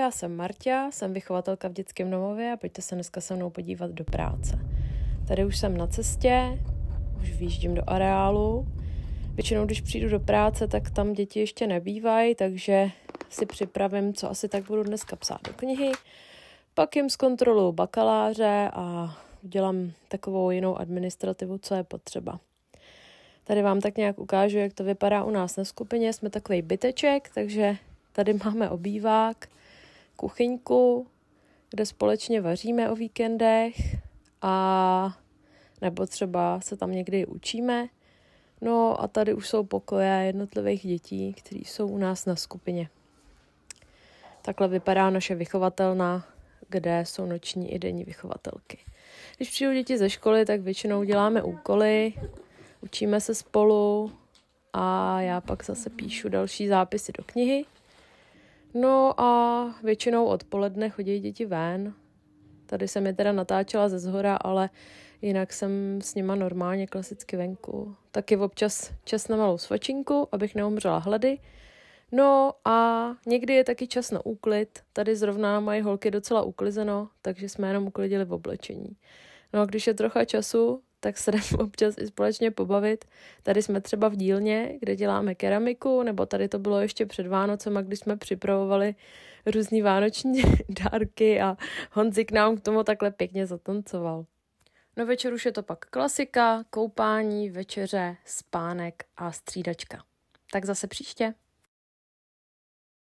já jsem Marta, jsem vychovatelka v dětském domově a pojďte se dneska se mnou podívat do práce. Tady už jsem na cestě, už výjíždím do areálu. Většinou, když přijdu do práce, tak tam děti ještě nebývají, takže si připravím, co asi tak budu dneska psát do knihy. Pak jim zkontroluji bakaláře a udělám takovou jinou administrativu, co je potřeba. Tady vám tak nějak ukážu, jak to vypadá u nás na skupině. Jsme takový byteček, takže tady máme obývák, kuchyňku, kde společně vaříme o víkendech a nebo třeba se tam někdy učíme. No a tady už jsou pokoje jednotlivých dětí, které jsou u nás na skupině. Takhle vypadá naše vychovatelna, kde jsou noční i denní vychovatelky. Když přijdu děti ze školy, tak většinou děláme úkoly, učíme se spolu a já pak zase píšu další zápisy do knihy. No a většinou odpoledne chodí děti ven. Tady jsem je teda natáčela ze zhora, ale jinak jsem s nima normálně klasicky venku. Taky občas čas na malou svačinku, abych neumřela hlady. No a někdy je taky čas na úklid. Tady zrovna mají holky docela uklizeno, takže jsme jenom uklidili v oblečení. No a když je trocha času, tak se jdeme občas i společně pobavit. Tady jsme třeba v dílně, kde děláme keramiku, nebo tady to bylo ještě před Vánocem, a když jsme připravovali různý vánoční dárky a Honzik nám k tomu takhle pěkně zatancoval. No večer už je to pak klasika, koupání, večeře, spánek a střídačka. Tak zase příště.